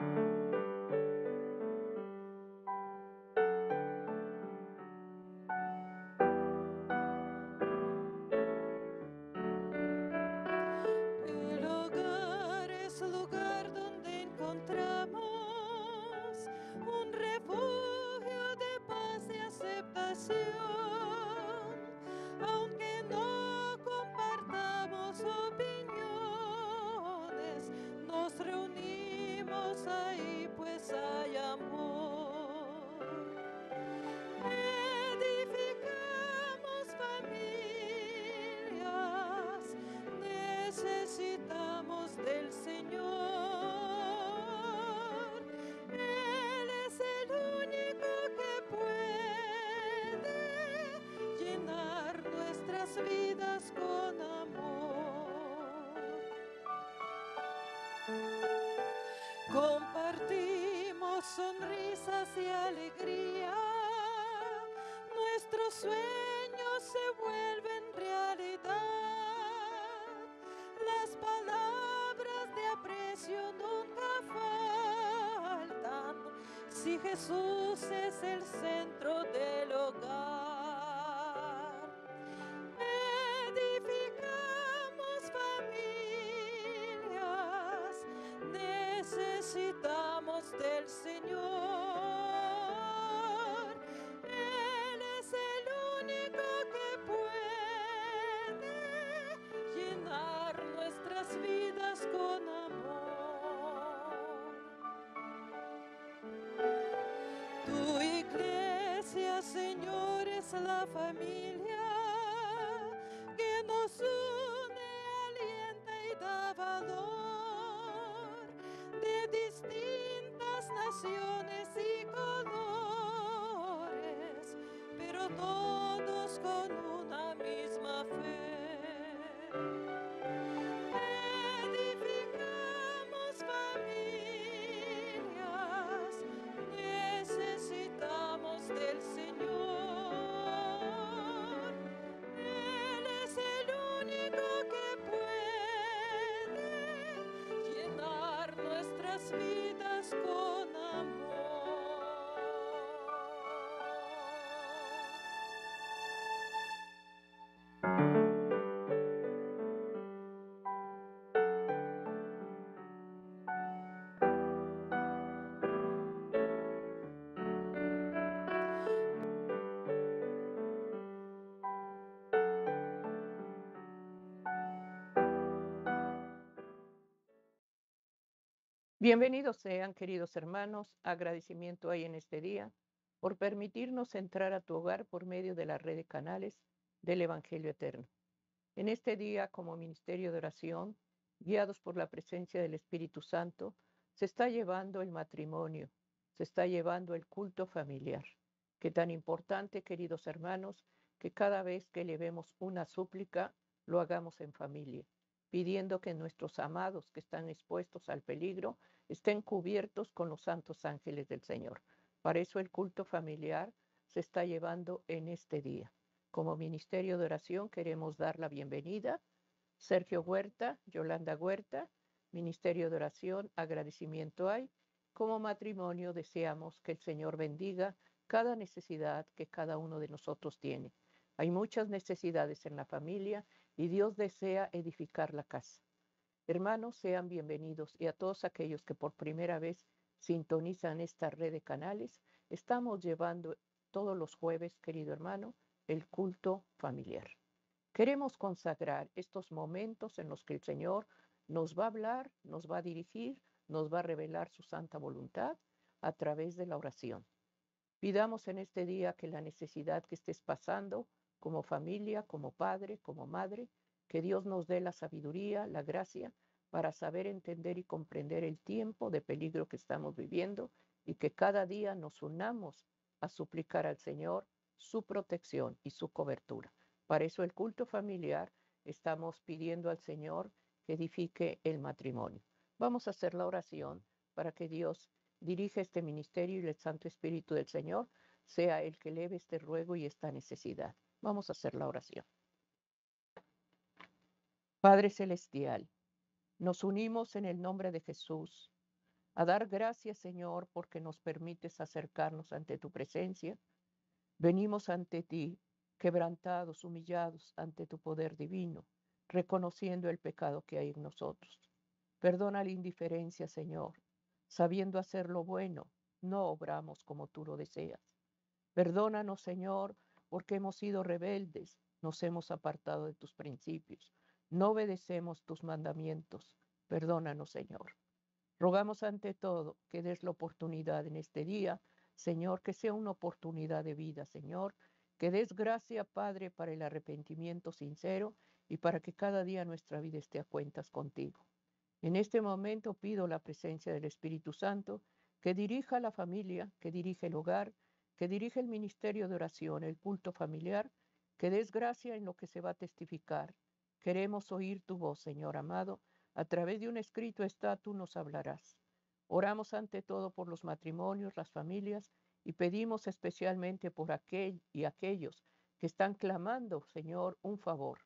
Thank you. ahí pues hay amor. Edificamos familias necesitamos Compartimos sonrisas y alegría. Nuestros sueños se vuelven realidad. Las palabras de aprecio nunca faltan. Si Jesús es el centro del hogar. señores la familia que nos une, alienta y da valor de distintas naciones y colores, pero todos con Bienvenidos sean, queridos hermanos, agradecimiento hay en este día por permitirnos entrar a tu hogar por medio de la red de canales del Evangelio Eterno. En este día, como ministerio de oración, guiados por la presencia del Espíritu Santo, se está llevando el matrimonio, se está llevando el culto familiar. Qué tan importante, queridos hermanos, que cada vez que le vemos una súplica, lo hagamos en familia pidiendo que nuestros amados que están expuestos al peligro estén cubiertos con los santos ángeles del Señor. Para eso el culto familiar se está llevando en este día. Como Ministerio de Oración queremos dar la bienvenida. Sergio Huerta, Yolanda Huerta, Ministerio de Oración, agradecimiento hay. Como matrimonio deseamos que el Señor bendiga cada necesidad que cada uno de nosotros tiene. Hay muchas necesidades en la familia y Dios desea edificar la casa. Hermanos, sean bienvenidos y a todos aquellos que por primera vez sintonizan esta red de canales, estamos llevando todos los jueves, querido hermano, el culto familiar. Queremos consagrar estos momentos en los que el Señor nos va a hablar, nos va a dirigir, nos va a revelar su santa voluntad a través de la oración. Pidamos en este día que la necesidad que estés pasando como familia, como padre, como madre, que Dios nos dé la sabiduría, la gracia para saber entender y comprender el tiempo de peligro que estamos viviendo y que cada día nos unamos a suplicar al Señor su protección y su cobertura. Para eso el culto familiar estamos pidiendo al Señor que edifique el matrimonio. Vamos a hacer la oración para que Dios dirija este ministerio y el Santo Espíritu del Señor sea el que eleve este ruego y esta necesidad. Vamos a hacer la oración. Padre Celestial, nos unimos en el nombre de Jesús a dar gracias, Señor, porque nos permites acercarnos ante tu presencia. Venimos ante ti, quebrantados, humillados ante tu poder divino, reconociendo el pecado que hay en nosotros. Perdona la indiferencia, Señor. Sabiendo hacer lo bueno, no obramos como tú lo deseas. Perdónanos, Señor, porque hemos sido rebeldes, nos hemos apartado de tus principios, no obedecemos tus mandamientos. Perdónanos, Señor. Rogamos ante todo que des la oportunidad en este día, Señor, que sea una oportunidad de vida, Señor, que des gracia, Padre, para el arrepentimiento sincero y para que cada día nuestra vida esté a cuentas contigo. En este momento pido la presencia del Espíritu Santo que dirija a la familia, que dirija el hogar, que dirige el Ministerio de Oración, el culto familiar, que desgracia en lo que se va a testificar. Queremos oír tu voz, Señor amado. A través de un escrito está, tú nos hablarás. Oramos ante todo por los matrimonios, las familias, y pedimos especialmente por aquel y aquellos que están clamando, Señor, un favor.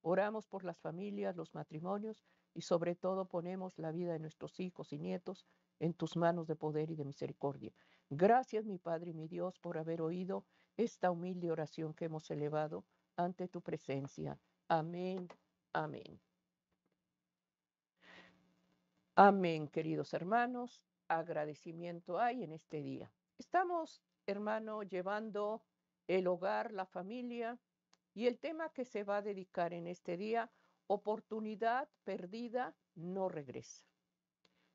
Oramos por las familias, los matrimonios y sobre todo ponemos la vida de nuestros hijos y nietos en tus manos de poder y de misericordia. Gracias, mi Padre y mi Dios, por haber oído esta humilde oración que hemos elevado ante tu presencia. Amén, amén. Amén, queridos hermanos. Agradecimiento hay en este día. Estamos, hermano, llevando el hogar, la familia y el tema que se va a dedicar en este día, oportunidad perdida no regresa.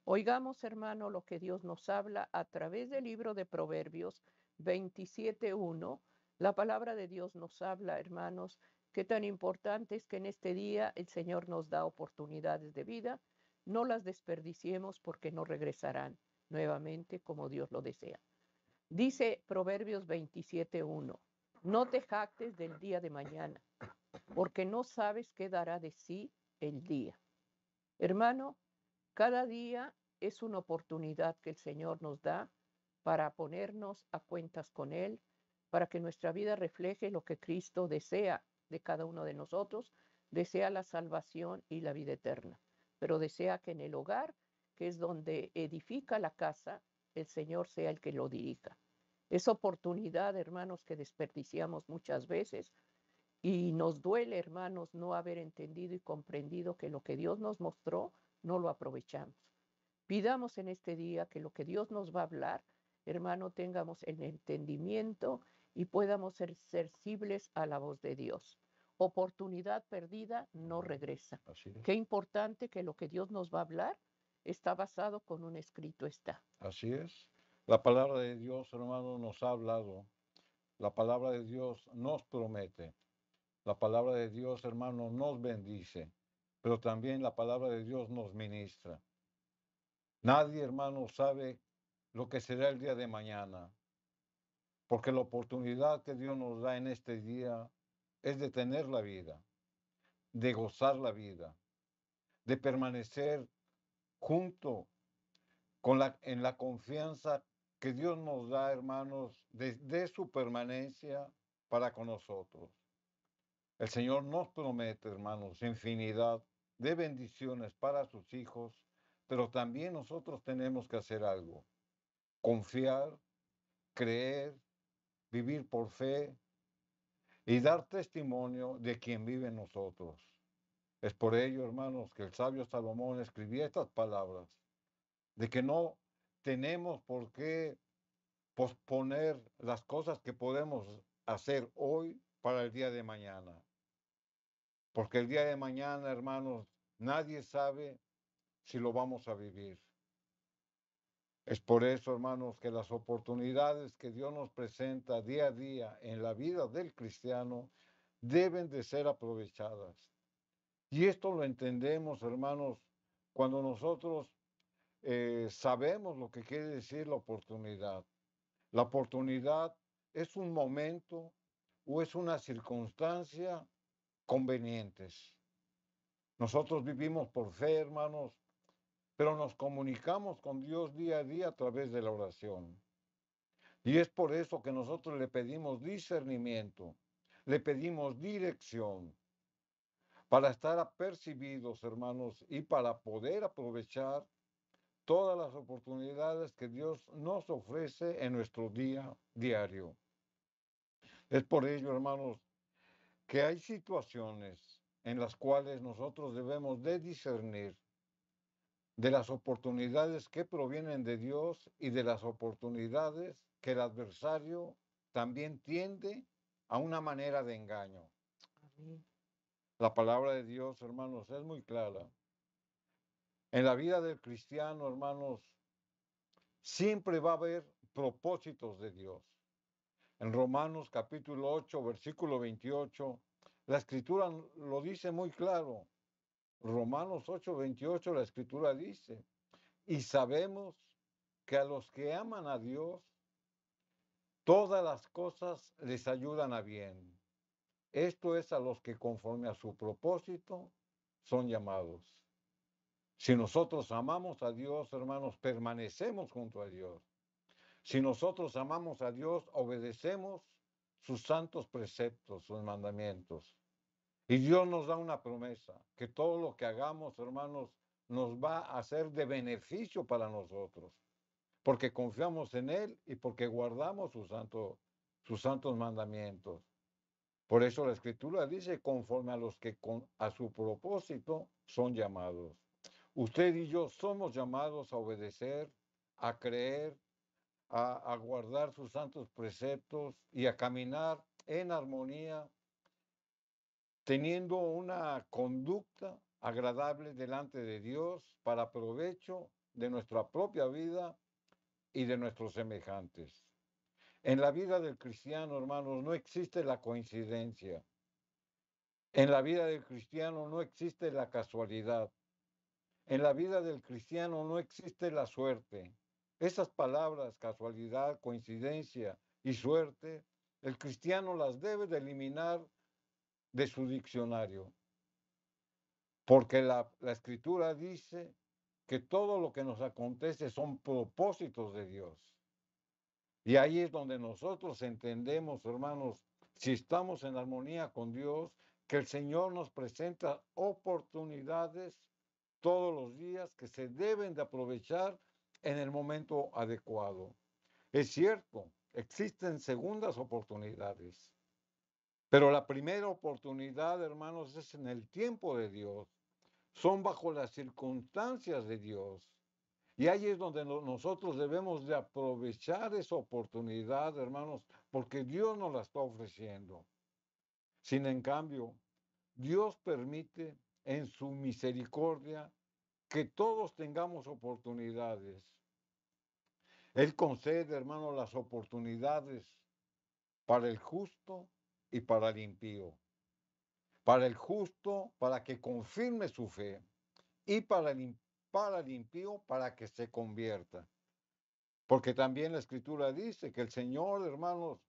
Oigamos, hermano, lo que Dios nos habla a través del libro de Proverbios 27.1. La palabra de Dios nos habla, hermanos, que tan importante es que en este día el Señor nos da oportunidades de vida. No las desperdiciemos porque no regresarán nuevamente como Dios lo desea. Dice Proverbios 27.1, no te jactes del día de mañana, porque no sabes qué dará de sí el día. Hermano, cada día es una oportunidad que el Señor nos da para ponernos a cuentas con Él, para que nuestra vida refleje lo que Cristo desea de cada uno de nosotros, desea la salvación y la vida eterna, pero desea que en el hogar, que es donde edifica la casa, el Señor sea el que lo dirija. Es oportunidad, hermanos, que desperdiciamos muchas veces y nos duele, hermanos, no haber entendido y comprendido que lo que Dios nos mostró no lo aprovechamos. Pidamos en este día que lo que Dios nos va a hablar, hermano, tengamos el entendimiento y podamos ser sensibles a la voz de Dios. Oportunidad perdida no regresa. Qué importante que lo que Dios nos va a hablar está basado con un escrito está. Así es. La palabra de Dios, hermano, nos ha hablado. La palabra de Dios nos promete. La palabra de Dios, hermano, nos bendice pero también la palabra de Dios nos ministra. Nadie, hermano, sabe lo que será el día de mañana, porque la oportunidad que Dios nos da en este día es de tener la vida, de gozar la vida, de permanecer junto con la, en la confianza que Dios nos da, hermanos, de su permanencia para con nosotros. El Señor nos promete, hermanos, infinidad de bendiciones para sus hijos, pero también nosotros tenemos que hacer algo, confiar, creer, vivir por fe y dar testimonio de quien vive en nosotros. Es por ello, hermanos, que el sabio Salomón escribió estas palabras, de que no tenemos por qué posponer las cosas que podemos hacer hoy para el día de mañana. Porque el día de mañana, hermanos, nadie sabe si lo vamos a vivir. Es por eso, hermanos, que las oportunidades que Dios nos presenta día a día en la vida del cristiano deben de ser aprovechadas. Y esto lo entendemos, hermanos, cuando nosotros eh, sabemos lo que quiere decir la oportunidad. La oportunidad es un momento o es una circunstancia convenientes. Nosotros vivimos por fe, hermanos, pero nos comunicamos con Dios día a día a través de la oración. Y es por eso que nosotros le pedimos discernimiento, le pedimos dirección, para estar apercibidos, hermanos, y para poder aprovechar todas las oportunidades que Dios nos ofrece en nuestro día diario. Es por ello, hermanos, que hay situaciones en las cuales nosotros debemos de discernir de las oportunidades que provienen de Dios y de las oportunidades que el adversario también tiende a una manera de engaño. La palabra de Dios, hermanos, es muy clara. En la vida del cristiano, hermanos, siempre va a haber propósitos de Dios. En Romanos capítulo 8, versículo 28, la escritura lo dice muy claro. Romanos 8, 28, la escritura dice, y sabemos que a los que aman a Dios, todas las cosas les ayudan a bien. Esto es a los que conforme a su propósito son llamados. Si nosotros amamos a Dios, hermanos, permanecemos junto a Dios. Si nosotros amamos a Dios, obedecemos sus santos preceptos, sus mandamientos. Y Dios nos da una promesa, que todo lo que hagamos, hermanos, nos va a ser de beneficio para nosotros, porque confiamos en Él y porque guardamos sus, santo, sus santos mandamientos. Por eso la Escritura dice, conforme a los que con, a su propósito son llamados. Usted y yo somos llamados a obedecer, a creer a, guardar sus santos preceptos y a caminar en armonía, teniendo una conducta agradable delante de Dios para provecho de nuestra propia vida y de nuestros semejantes. En la vida del cristiano, hermanos, no existe la coincidencia. En la vida del cristiano no existe la casualidad. En la vida del cristiano no existe la suerte. Esas palabras, casualidad, coincidencia y suerte, el cristiano las debe de eliminar de su diccionario, porque la, escritura dice que todo lo que nos acontece son propósitos de Dios. Y ahí es donde nosotros entendemos, hermanos, si estamos en armonía con Dios, que el Señor nos presenta oportunidades todos los días que se deben de aprovechar en el momento adecuado. Es cierto, existen segundas oportunidades, pero la primera oportunidad, hermanos, es en el tiempo de Dios. Son bajo las circunstancias de Dios. Y ahí es donde nosotros debemos de aprovechar esa oportunidad, hermanos, porque Dios nos la está ofreciendo. Sin en cambio, Dios permite en su misericordia que todos tengamos oportunidades. Él concede, hermanos, las oportunidades para el justo y para el impío. Para el justo, para que confirme su fe, y para el, para el impío, para que se convierta. Porque también la escritura dice que el Señor, hermanos,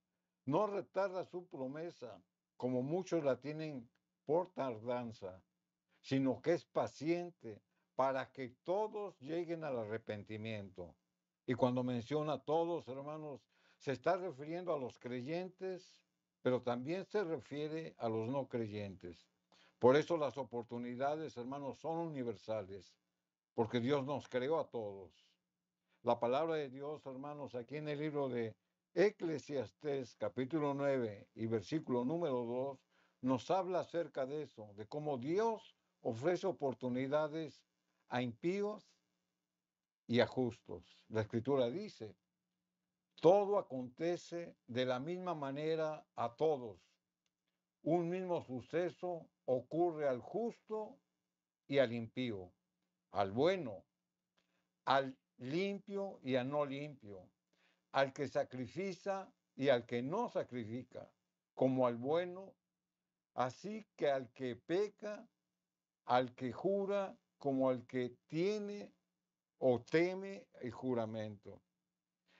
no retarda su promesa, como muchos la tienen por tardanza, sino que es paciente para que todos lleguen al arrepentimiento. Y cuando menciona a todos, hermanos, se está refiriendo a los creyentes, pero también se refiere a los no creyentes. Por eso las oportunidades, hermanos, son universales, porque Dios nos creó a todos. La palabra de Dios, hermanos, aquí en el libro de Eclesiastés, capítulo 9 y versículo número 2, nos habla acerca de eso, de cómo Dios ofrece oportunidades a impíos y a justos. La escritura dice, todo acontece de la misma manera a todos. Un mismo suceso ocurre al justo y al impío, al bueno, al limpio y al no limpio, al que sacrifica y al que no sacrifica, como al bueno, así que al que peca, al que jura, como al que tiene o teme el juramento.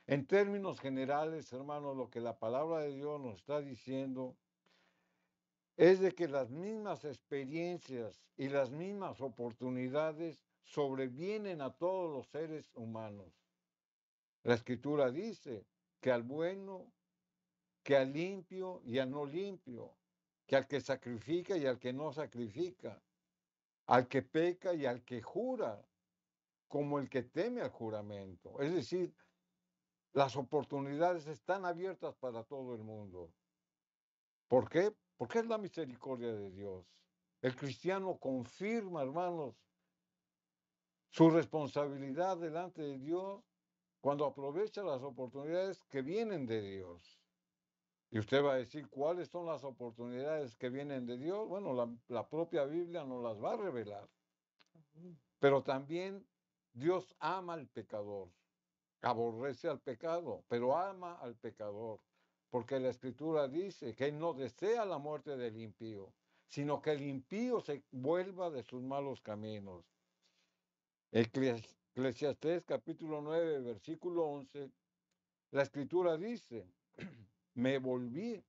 En términos generales, hermanos, lo que la palabra de Dios nos está diciendo es de que las mismas experiencias y las mismas oportunidades sobrevienen a todos los seres humanos. La escritura dice que al bueno, que al limpio y al no limpio, que al que sacrifica y al que no sacrifica, al que peca y al que jura, como el que teme al juramento. Es decir, las oportunidades están abiertas para todo el mundo. ¿Por qué? Porque es la misericordia de Dios. El cristiano confirma, hermanos, su responsabilidad delante de Dios cuando aprovecha las oportunidades que vienen de Dios. Y usted va a decir, ¿cuáles son las oportunidades que vienen de Dios? Bueno, la, propia Biblia nos las va a revelar. Pero también Dios ama al pecador, aborrece al pecado, pero ama al pecador, porque la escritura dice que no desea la muerte del impío, sino que el impío se vuelva de sus malos caminos. Eclesiastés capítulo 9, versículo 11, la escritura dice, me volví,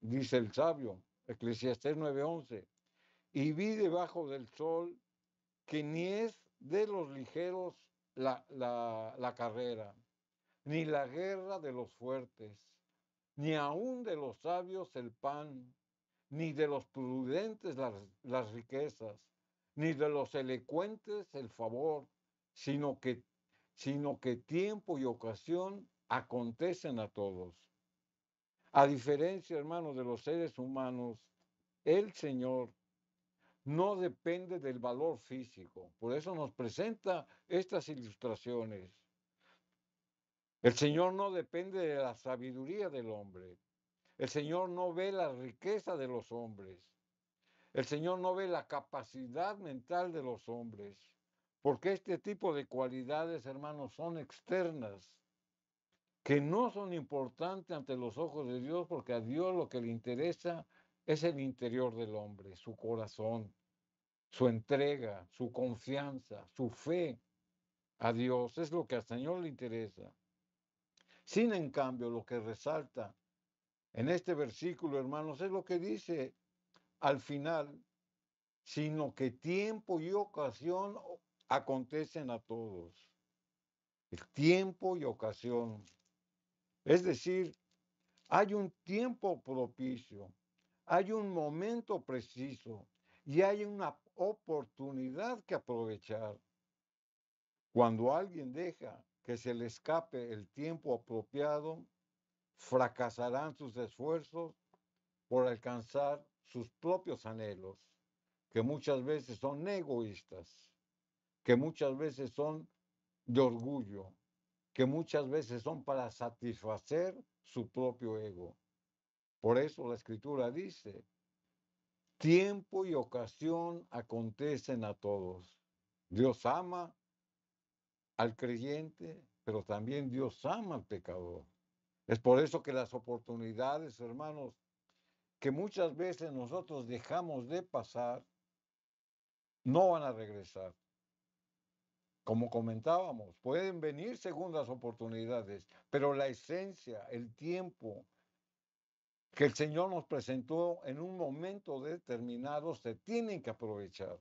dice el sabio, Eclesiastés 9, 11, y vi debajo del sol que ni es de los ligeros la, carrera, ni la guerra de los fuertes, ni aún de los sabios el pan, ni de los prudentes las, riquezas, ni de los elocuentes el favor, sino que, sino que tiempo y ocasión acontecen a todos. A diferencia, hermanos, de los seres humanos, el Señor no depende del valor físico. Por eso nos presenta estas ilustraciones. El Señor no depende de la sabiduría del hombre. El Señor no ve la riqueza de los hombres. El Señor no ve la capacidad mental de los hombres. Porque este tipo de cualidades, hermanos, son externas, que no son importantes ante los ojos de Dios, porque a Dios lo que le interesa es el interior del hombre, su corazón su entrega, su confianza, su fe a Dios. Es lo que al Señor le interesa. Sin en cambio, lo que resalta en este versículo, hermanos, es lo que dice al final, sino que tiempo y ocasión acontecen a todos. El tiempo y ocasión. Es decir, hay un tiempo propicio, hay un momento preciso, y hay una oportunidad que aprovechar. Cuando alguien deja que se le escape el tiempo apropiado, fracasarán sus esfuerzos por alcanzar sus propios anhelos, que muchas veces son egoístas, que muchas veces son de orgullo, que muchas veces son para satisfacer su propio ego. Por eso la escritura dice, tiempo y ocasión acontecen a todos. Dios ama al creyente, pero también Dios ama al pecador. Es por eso que las oportunidades, hermanos, que muchas veces nosotros dejamos de pasar, no van a regresar. Como comentábamos, pueden venir segundas oportunidades, pero la esencia, el tiempo, que el Señor nos presentó en un momento determinado se tienen que aprovechar.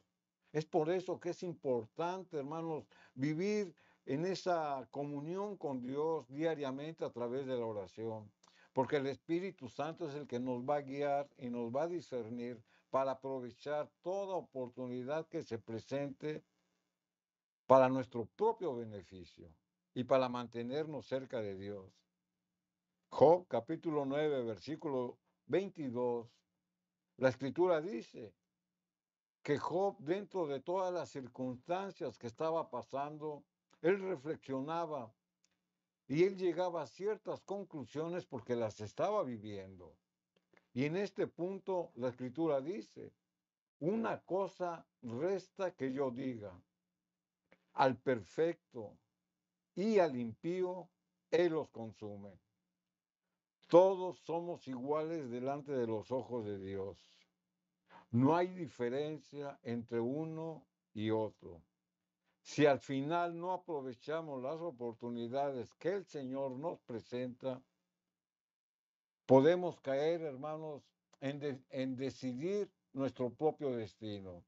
Es por eso que es importante, hermanos, vivir en esa comunión con Dios diariamente a través de la oración, porque el Espíritu Santo es el que nos va a guiar y nos va a discernir para aprovechar toda oportunidad que se presente para nuestro propio beneficio y para mantenernos cerca de Dios. Job capítulo 9, versículo 22, la escritura dice que Job, dentro de todas las circunstancias que estaba pasando, él reflexionaba y él llegaba a ciertas conclusiones porque las estaba viviendo. Y en este punto la escritura dice, una cosa resta que yo diga, al perfecto y al impío, él los consume. Todos somos iguales delante de los ojos de Dios. No hay diferencia entre uno y otro. Si al final no aprovechamos las oportunidades que el Señor nos presenta, podemos caer, hermanos, en, decidir nuestro propio destino.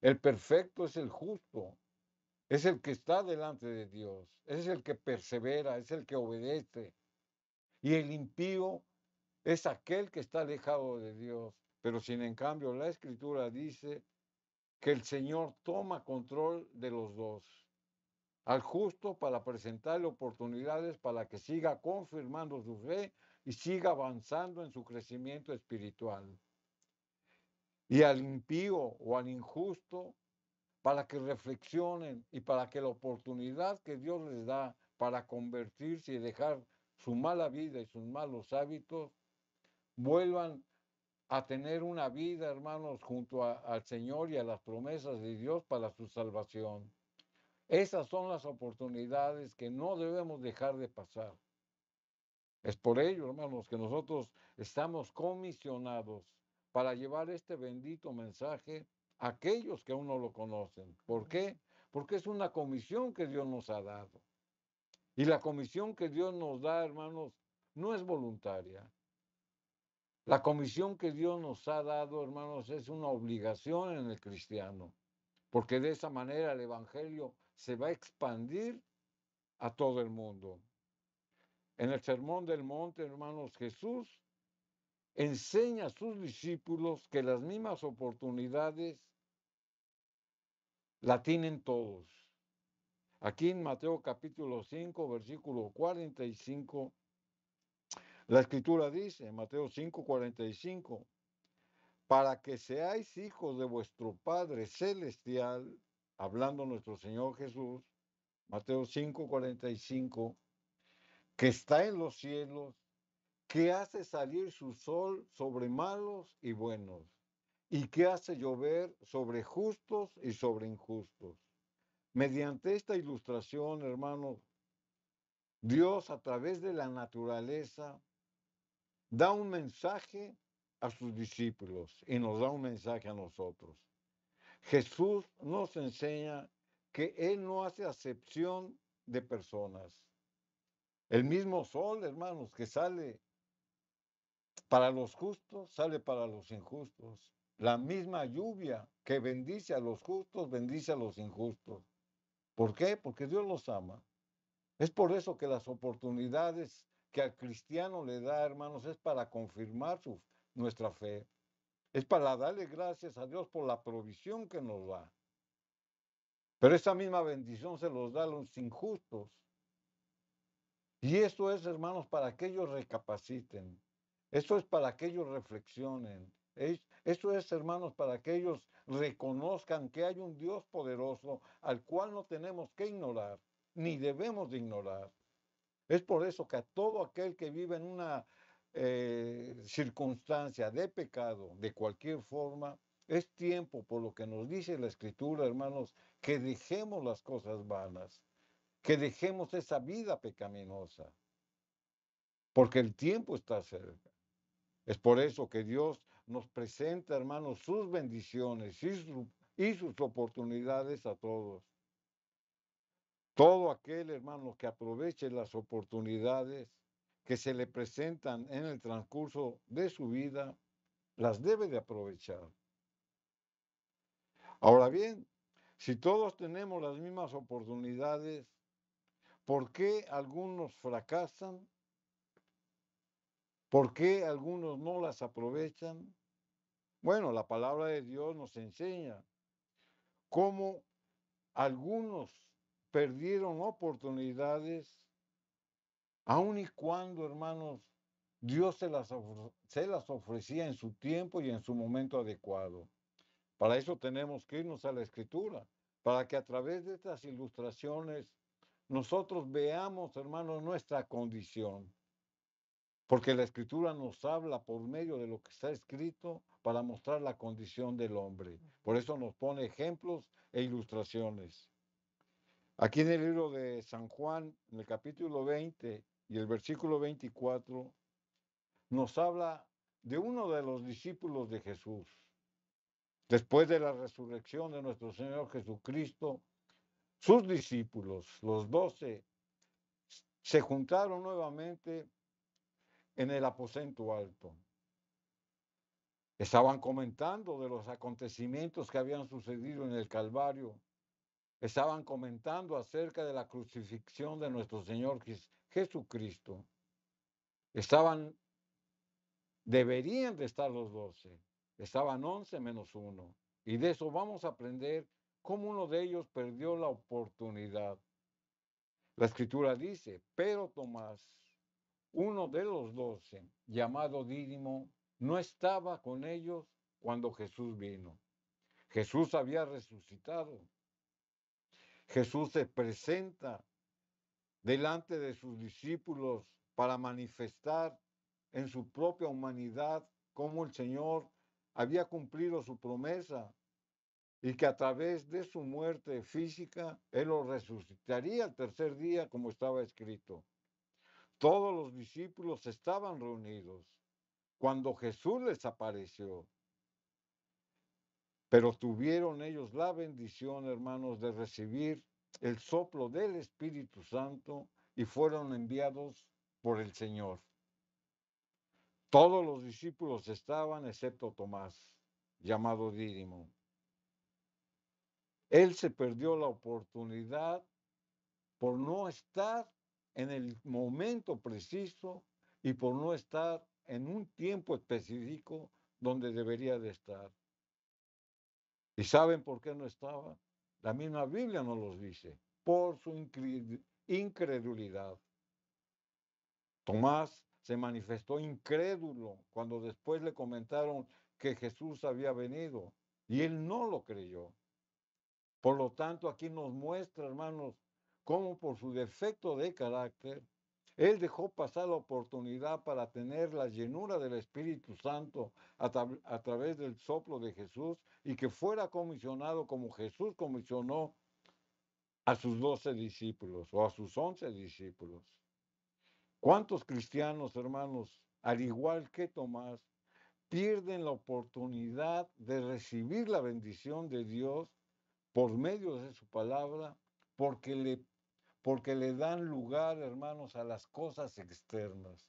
El perfecto es el justo, es el que está delante de Dios, es el que persevera, es el que obedece, y el impío es aquel que está alejado de Dios. Pero sin en cambio la escritura dice que el Señor toma control de los dos. Al justo para presentarle oportunidades para que siga confirmando su fe y siga avanzando en su crecimiento espiritual. Y al impío o al injusto para que reflexionen y para que la oportunidad que Dios les da para convertirse y dejar su mala vida y sus malos hábitos, vuelvan a tener una vida, hermanos, junto al Señor y a las promesas de Dios para su salvación. Esas son las oportunidades que no debemos dejar de pasar. Es por ello, hermanos, que nosotros estamos comisionados para llevar este bendito mensaje a aquellos que aún no lo conocen. ¿Por qué? Porque es una comisión que Dios nos ha dado. Y la comisión que Dios nos da, hermanos, no es voluntaria. La comisión que Dios nos ha dado, hermanos, es una obligación en el cristiano, porque de esa manera el Evangelio se va a expandir a todo el mundo. En el Sermón del Monte, hermanos, Jesús enseña a sus discípulos que las mismas oportunidades la tienen todos. Aquí en Mateo capítulo 5, versículo 45, la escritura dice, en Mateo 5, 45, para que seáis hijos de vuestro Padre Celestial, hablando nuestro Señor Jesús, Mateo 5, 45, que está en los cielos, que hace salir su sol sobre malos y buenos, y que hace llover sobre justos y sobre injustos. Mediante esta ilustración, hermano, Dios a través de la naturaleza da un mensaje a sus discípulos y nos da un mensaje a nosotros. Jesús nos enseña que Él no hace acepción de personas. El mismo sol, hermanos, que sale para los justos, sale para los injustos. La misma lluvia que bendice a los justos, bendice a los injustos. ¿Por qué? Porque Dios los ama. Es por eso que las oportunidades que al cristiano le da, hermanos, es para confirmar nuestra fe. Es para darle gracias a Dios por la provisión que nos da. Pero esa misma bendición se los da a los injustos. Y esto es, hermanos, para que ellos recapaciten. Esto es para que ellos reflexionen. Esto es, hermanos, para que ellos reconozcan que hay un Dios poderoso al cual no tenemos que ignorar, ni debemos de ignorar. Es por eso que a todo aquel que vive en una eh, circunstancia de pecado, de cualquier forma, es tiempo, por lo que nos dice la Escritura, hermanos, que dejemos las cosas vanas, que dejemos esa vida pecaminosa, porque el tiempo está cerca. Es por eso que Dios nos presenta, hermanos, sus bendiciones y, sus oportunidades a todos. Todo aquel, hermano, que aproveche las oportunidades que se le presentan en el transcurso de su vida, las debe de aprovechar. Ahora bien, si todos tenemos las mismas oportunidades, ¿por qué algunos fracasan ¿Por qué algunos no las aprovechan? Bueno, la palabra de Dios nos enseña cómo algunos perdieron oportunidades, aun y cuando, hermanos, Dios se las, se las ofrecía en su tiempo y en su momento adecuado. Para eso tenemos que irnos a la escritura, para que a través de estas ilustraciones nosotros veamos, hermanos, nuestra condición. Porque la escritura nos habla por medio de lo que está escrito para mostrar la condición del hombre. Por eso nos pone ejemplos e ilustraciones. Aquí en el libro de San Juan, en el capítulo 20 y el versículo 24, nos habla de uno de los discípulos de Jesús. Después de la resurrección de nuestro Señor Jesucristo, sus discípulos, los doce, se juntaron nuevamente en el aposento alto. Estaban comentando de los acontecimientos que habían sucedido en el Calvario. Estaban comentando acerca de la crucifixión de nuestro Señor Jesucristo. Estaban, deberían de estar los doce. Estaban once menos uno. Y de eso vamos a aprender cómo uno de ellos perdió la oportunidad. La escritura dice, pero Tomás, uno de los doce, llamado Dídimo, no estaba con ellos cuando Jesús vino. Jesús había resucitado. Jesús se presenta delante de sus discípulos para manifestar en su propia humanidad cómo el Señor había cumplido su promesa y que a través de su muerte física Él lo resucitaría el tercer día como estaba escrito todos los discípulos estaban reunidos cuando Jesús les apareció. Pero tuvieron ellos la bendición, hermanos, de recibir el soplo del Espíritu Santo y fueron enviados por el Señor. Todos los discípulos estaban excepto Tomás, llamado Dídimo. Él se perdió la oportunidad por no estar en el momento preciso y por no estar en un tiempo específico donde debería de estar. ¿Y saben por qué no estaba? La misma Biblia nos los dice, por su incredulidad. Tomás se manifestó incrédulo cuando después le comentaron que Jesús había venido y él no lo creyó. Por lo tanto, aquí nos muestra, hermanos, como por su defecto de carácter, él dejó pasar la oportunidad para tener la llenura del Espíritu Santo a, través del soplo de Jesús y que fuera comisionado como Jesús comisionó a sus doce discípulos o a sus once discípulos. ¿Cuántos cristianos, hermanos, al igual que Tomás, pierden la oportunidad de recibir la bendición de Dios por medio de su palabra porque le porque le dan lugar, hermanos, a las cosas externas,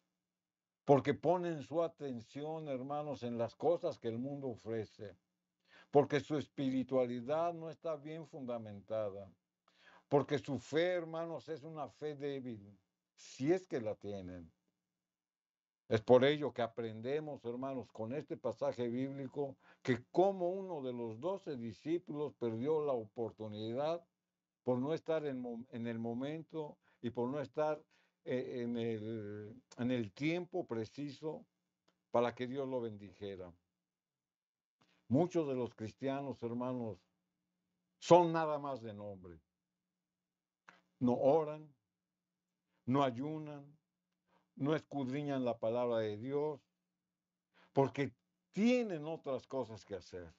porque ponen su atención, hermanos, en las cosas que el mundo ofrece, porque su espiritualidad no está bien fundamentada, porque su fe, hermanos, es una fe débil, si es que la tienen. Es por ello que aprendemos, hermanos, con este pasaje bíblico, que como uno de los doce discípulos perdió la oportunidad por no estar en, el momento y por no estar eh, en el, en el tiempo preciso para que Dios lo bendijera. Muchos de los cristianos, hermanos, son nada más de nombre. No oran, no ayunan, no escudriñan la palabra de Dios, porque tienen otras cosas que hacer.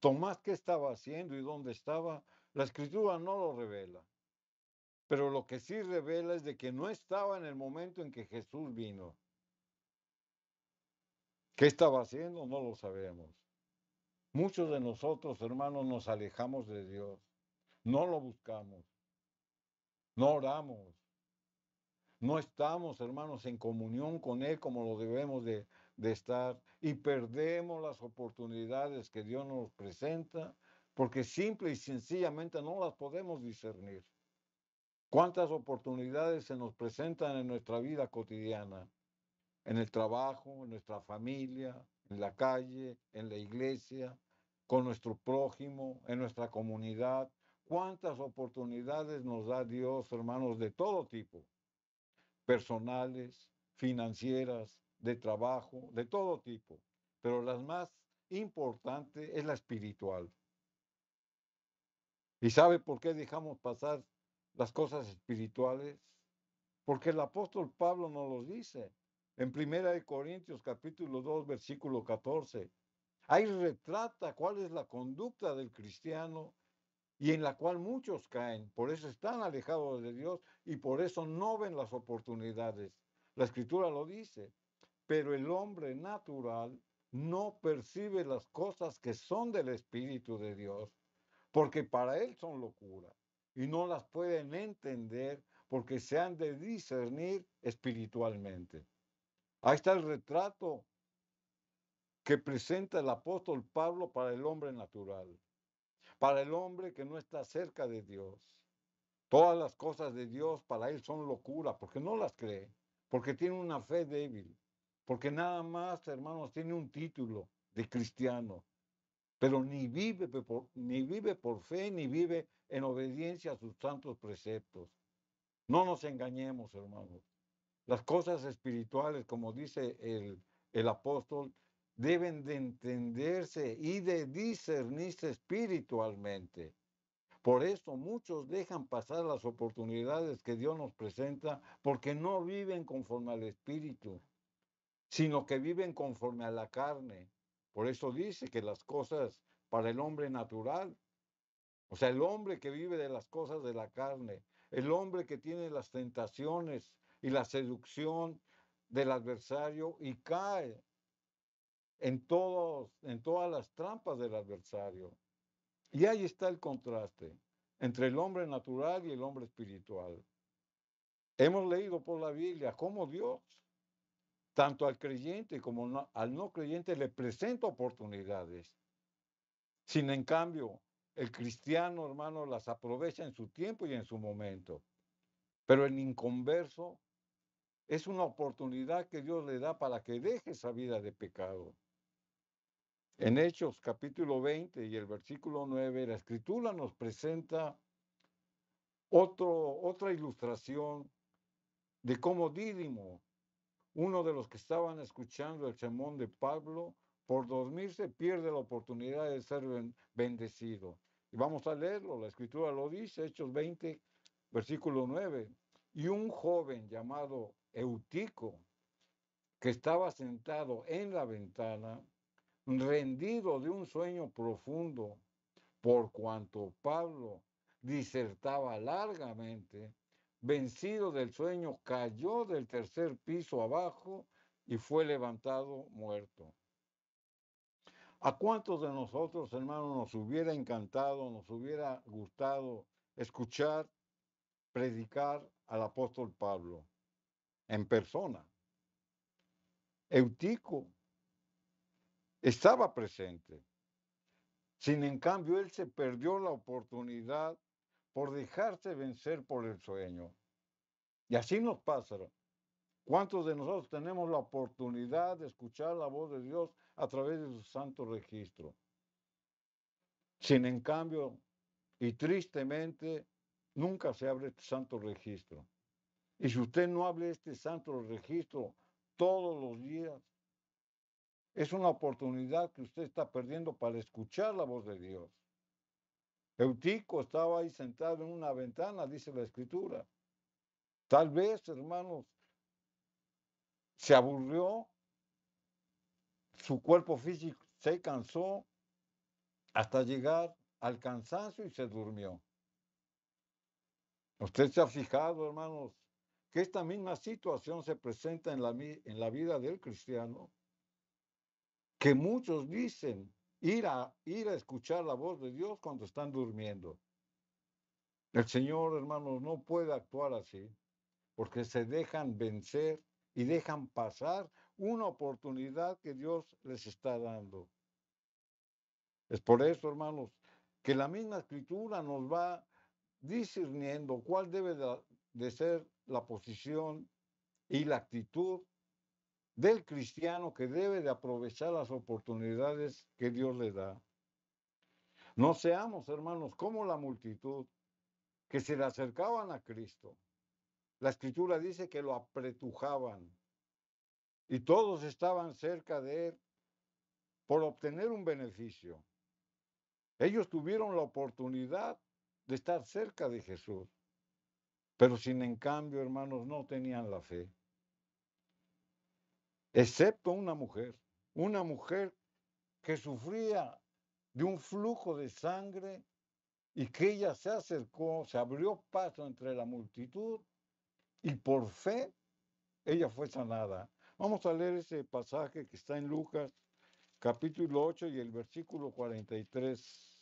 Tomás, ¿qué estaba haciendo y dónde estaba? La escritura no lo revela. Pero lo que sí revela es de que no estaba en el momento en que Jesús vino. ¿Qué estaba haciendo? No lo sabemos. Muchos de nosotros, hermanos, nos alejamos de Dios. No lo buscamos. No oramos. No estamos, hermanos, en comunión con Él como lo debemos de, de estar. Y perdemos las oportunidades que Dios nos presenta porque simple y sencillamente no las podemos discernir. ¿Cuántas oportunidades se nos presentan en nuestra vida cotidiana? En el trabajo, en nuestra familia, en la calle, en la iglesia, con nuestro prójimo, en nuestra comunidad. ¿Cuántas oportunidades nos da Dios, hermanos, de todo tipo? Personales, financieras, de trabajo, de todo tipo. Pero las más importantes es la espiritual. ¿Y sabe por qué dejamos pasar las cosas espirituales? Porque el apóstol Pablo nos lo dice en 1 Corintios capítulo 2 versículo 14. Ahí retrata cuál es la conducta del cristiano y en la cual muchos caen. Por eso están alejados de Dios y por eso no ven las oportunidades. La escritura lo dice. Pero el hombre natural no percibe las cosas que son del Espíritu de Dios porque para él son locuras y no las pueden entender porque se han de discernir espiritualmente. Ahí está el retrato que presenta el apóstol Pablo para el hombre natural, para el hombre que no está cerca de Dios. Todas las cosas de Dios para él son locuras porque no las cree, porque tiene una fe débil, porque nada más, hermanos, tiene un título de cristiano, pero ni vive, por, ni por fe, ni vive en obediencia a sus santos preceptos. No nos engañemos, hermanos. Las cosas espirituales, como dice el, el apóstol, deben de entenderse y de discernirse espiritualmente. Por eso muchos dejan pasar las oportunidades que Dios nos presenta porque no viven conforme al espíritu, sino que viven conforme a la carne por eso dice que las cosas para el hombre natural, o sea, el hombre que vive de las cosas de la carne, el hombre que tiene las tentaciones y la seducción del adversario y cae en, todos, en todas las trampas del adversario. Y ahí está el contraste entre el hombre natural y el hombre espiritual. Hemos leído por la Biblia cómo Dios tanto al creyente como al no creyente le presenta oportunidades. Sin en cambio, el cristiano, hermano, las aprovecha en su tiempo y en su momento. Pero el inconverso es una oportunidad que Dios le da para que deje esa vida de pecado. En Hechos capítulo 20 y el versículo 9, la escritura nos presenta otro, otra ilustración de cómo Dídimo uno de los que estaban escuchando el sermón de Pablo, por dormirse pierde la oportunidad de ser bendecido. Y vamos a leerlo, la escritura lo dice, Hechos 20, versículo 9. Y un joven llamado Eutico, que estaba sentado en la ventana, rendido de un sueño profundo, por cuanto Pablo disertaba largamente, vencido del sueño, cayó del tercer piso abajo y fue levantado muerto. ¿A cuántos de nosotros, hermanos, nos hubiera encantado, nos hubiera gustado escuchar, predicar al apóstol Pablo en persona? Eutico estaba presente. Sin en cambio, él se perdió la oportunidad por dejarse vencer por el sueño. Y así nos pasa. ¿Cuántos de nosotros tenemos la oportunidad de escuchar la voz de Dios a través de su santo registro? Sin en cambio, y tristemente, nunca se abre este santo registro. Y si usted no abre este santo registro todos los días, es una oportunidad que usted está perdiendo para escuchar la voz de Dios. Eutico estaba ahí sentado en una ventana, dice la escritura. Tal vez, hermanos, se aburrió, su cuerpo físico se cansó hasta llegar al cansancio y se durmió. Usted se ha fijado, hermanos, que esta misma situación se presenta en la, en la vida del cristiano, que muchos dicen ir a, ir a escuchar la voz de Dios cuando están durmiendo. El Señor, hermanos, no puede actuar así, porque se dejan vencer y dejan pasar una oportunidad que Dios les está dando. Es por eso, hermanos, que la misma escritura nos va discerniendo cuál debe de, de ser la posición y la actitud del cristiano que debe de aprovechar las oportunidades que Dios le da. No seamos, hermanos, como la multitud que se le acercaban a Cristo. La escritura dice que lo apretujaban y todos estaban cerca de él por obtener un beneficio. Ellos tuvieron la oportunidad de estar cerca de Jesús, pero sin en cambio, hermanos, no tenían la fe excepto una mujer, una mujer que sufría de un flujo de sangre y que ella se acercó, se abrió paso entre la multitud y por fe ella fue sanada. Vamos a leer ese pasaje que está en Lucas capítulo 8 y el versículo 43.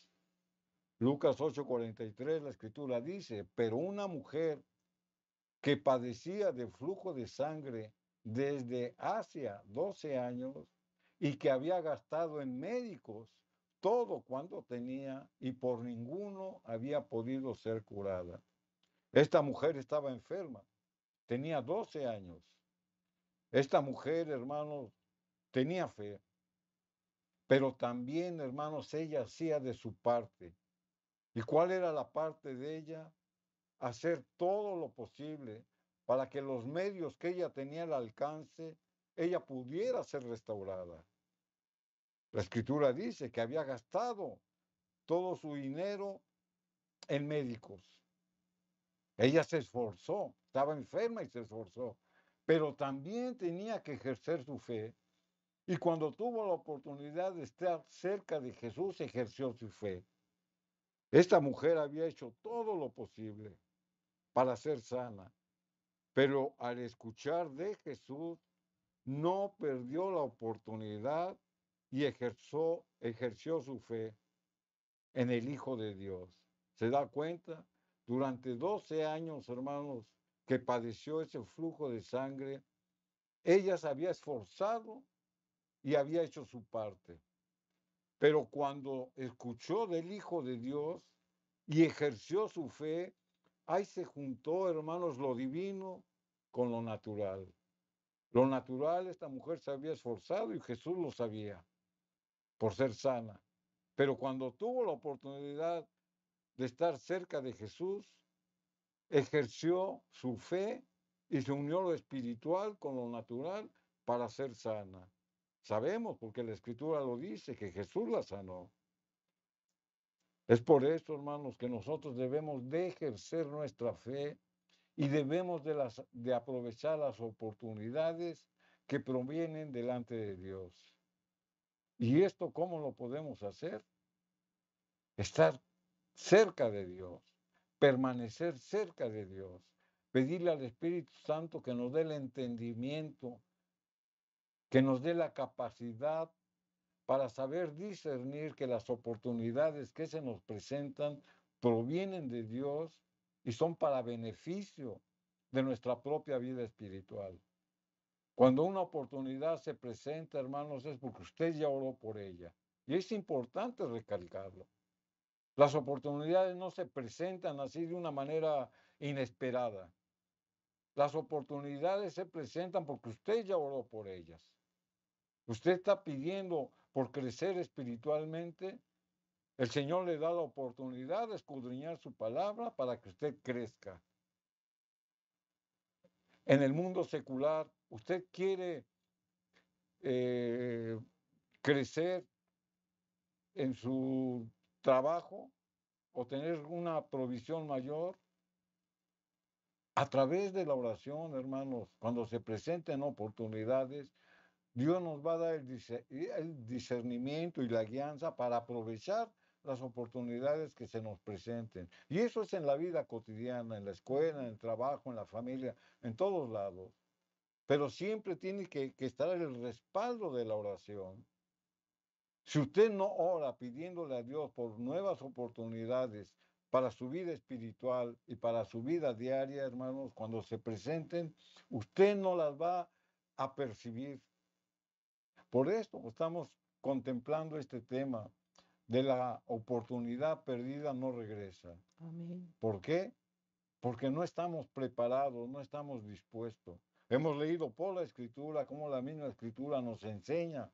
Lucas 8, 43, la escritura dice, pero una mujer que padecía de flujo de sangre desde hacía 12 años y que había gastado en médicos todo cuanto tenía y por ninguno había podido ser curada. Esta mujer estaba enferma, tenía 12 años. Esta mujer, hermanos, tenía fe, pero también, hermanos, ella hacía de su parte. ¿Y cuál era la parte de ella? Hacer todo lo posible para que los medios que ella tenía al alcance, ella pudiera ser restaurada. La escritura dice que había gastado todo su dinero en médicos. Ella se esforzó, estaba enferma y se esforzó, pero también tenía que ejercer su fe. Y cuando tuvo la oportunidad de estar cerca de Jesús, ejerció su fe. Esta mujer había hecho todo lo posible para ser sana. Pero al escuchar de Jesús, no perdió la oportunidad y ejerció, ejerció su fe en el Hijo de Dios. ¿Se da cuenta? Durante 12 años, hermanos, que padeció ese flujo de sangre, ella se había esforzado y había hecho su parte. Pero cuando escuchó del Hijo de Dios y ejerció su fe, Ahí se juntó, hermanos, lo divino con lo natural. Lo natural, esta mujer se había esforzado y Jesús lo sabía por ser sana. Pero cuando tuvo la oportunidad de estar cerca de Jesús, ejerció su fe y se unió lo espiritual con lo natural para ser sana. Sabemos, porque la escritura lo dice, que Jesús la sanó. Es por esto, hermanos, que nosotros debemos de ejercer nuestra fe y debemos de, de aprovechar las oportunidades que provienen delante de Dios. ¿Y esto cómo lo podemos hacer? Estar cerca de Dios, permanecer cerca de Dios, pedirle al Espíritu Santo que nos dé el entendimiento, que nos dé la capacidad para saber discernir que las oportunidades que se nos presentan provienen de Dios y son para beneficio de nuestra propia vida espiritual. Cuando una oportunidad se presenta, hermanos, es porque usted ya oró por ella. Y es importante recalcarlo. Las oportunidades no se presentan así de una manera inesperada. Las oportunidades se presentan porque usted ya oró por ellas. Usted está pidiendo por crecer espiritualmente, el Señor le da la oportunidad de escudriñar su palabra para que usted crezca. En el mundo secular, usted quiere eh, crecer en su trabajo o tener una provisión mayor. A través de la oración, hermanos, cuando se presenten oportunidades, Dios nos va a dar el discernimiento y la guianza para aprovechar las oportunidades que se nos presenten. Y eso es en la vida cotidiana, en la escuela, en el trabajo, en la familia, en todos lados. Pero siempre tiene que, que estar el respaldo de la oración. Si usted no ora pidiéndole a Dios por nuevas oportunidades para su vida espiritual y para su vida diaria, hermanos, cuando se presenten, usted no las va a percibir. Por esto estamos contemplando este tema de la oportunidad perdida no regresa. Amén. ¿Por qué? Porque no estamos preparados, no estamos dispuestos. Hemos leído por la escritura cómo la misma escritura nos enseña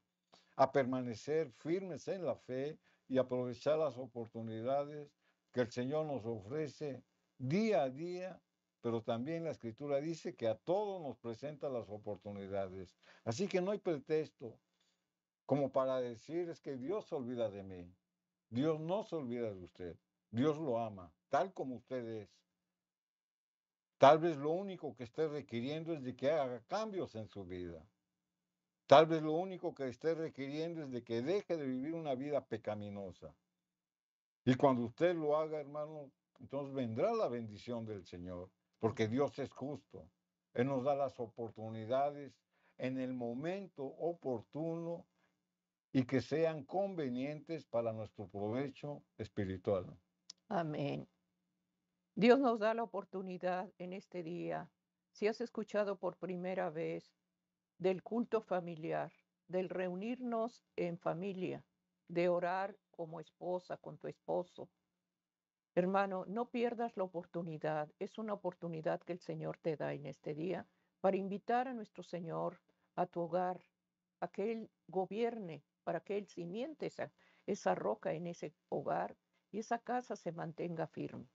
a permanecer firmes en la fe y aprovechar las oportunidades que el Señor nos ofrece día a día, pero también la escritura dice que a todos nos presenta las oportunidades. Así que no hay pretexto, como para decir es que Dios se olvida de mí. Dios no se olvida de usted. Dios lo ama, tal como usted es. Tal vez lo único que esté requiriendo es de que haga cambios en su vida. Tal vez lo único que esté requiriendo es de que deje de vivir una vida pecaminosa. Y cuando usted lo haga, hermano, entonces vendrá la bendición del Señor, porque Dios es justo. Él nos da las oportunidades en el momento oportuno y que sean convenientes para nuestro provecho espiritual. Amén. Dios nos da la oportunidad en este día, si has escuchado por primera vez del culto familiar, del reunirnos en familia, de orar como esposa con tu esposo. Hermano, no pierdas la oportunidad. Es una oportunidad que el Señor te da en este día para invitar a nuestro Señor a tu hogar, a que Él gobierne para que Él simiente esa, esa roca en ese hogar y esa casa se mantenga firme.